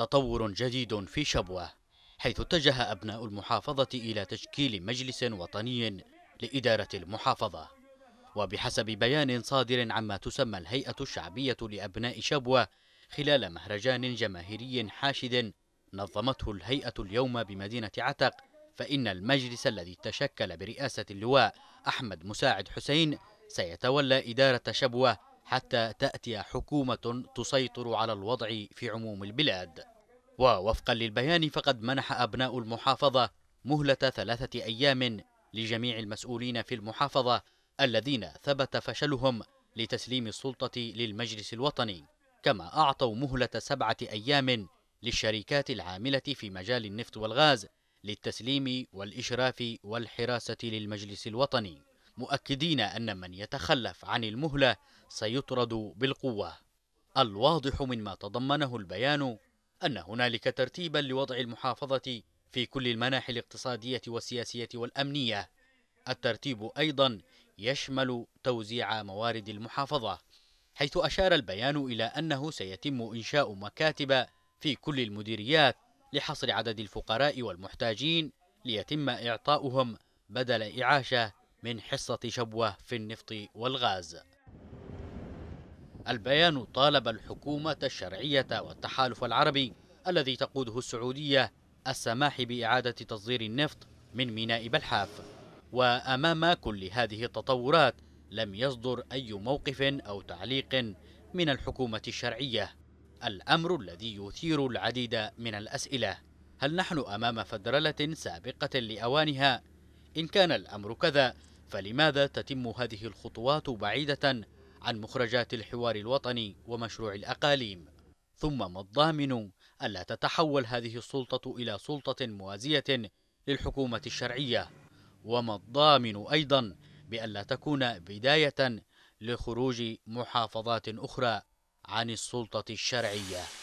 تطور جديد في شبوه حيث اتجه أبناء المحافظة إلى تشكيل مجلس وطني لإدارة المحافظة وبحسب بيان صادر عما تسمى الهيئة الشعبية لأبناء شبوة خلال مهرجان جماهيري حاشد نظمته الهيئة اليوم بمدينة عتق فإن المجلس الذي تشكل برئاسة اللواء أحمد مساعد حسين سيتولى إدارة شبوة حتى تأتي حكومة تسيطر على الوضع في عموم البلاد ووفقا للبيان فقد منح أبناء المحافظة مهلة ثلاثة أيام لجميع المسؤولين في المحافظة الذين ثبت فشلهم لتسليم السلطة للمجلس الوطني كما أعطوا مهلة سبعة أيام للشركات العاملة في مجال النفط والغاز للتسليم والإشراف والحراسة للمجلس الوطني مؤكدين أن من يتخلف عن المهلة سيطرد بالقوة الواضح مما تضمنه البيان أن هنالك ترتيبا لوضع المحافظة في كل المناحي الاقتصادية والسياسية والأمنية الترتيب أيضا يشمل توزيع موارد المحافظة حيث أشار البيان إلى أنه سيتم إنشاء مكاتب في كل المديريات لحصر عدد الفقراء والمحتاجين ليتم إعطاؤهم بدل إعاشة من حصة شبوة في النفط والغاز البيان طالب الحكومة الشرعية والتحالف العربي الذي تقوده السعودية السماح بإعادة تصدير النفط من ميناء بلحاف وأمام كل هذه التطورات لم يصدر أي موقف أو تعليق من الحكومة الشرعية الأمر الذي يثير العديد من الأسئلة هل نحن أمام فدرلة سابقة لأوانها؟ إن كان الأمر كذا فلماذا تتم هذه الخطوات بعيدة عن مخرجات الحوار الوطني ومشروع الأقاليم؟ ثم ما الضامن ألا تتحول هذه السلطة إلى سلطة موازية للحكومة الشرعية؟ وما الضامن أيضا بأن لا تكون بداية لخروج محافظات أخرى عن السلطة الشرعية؟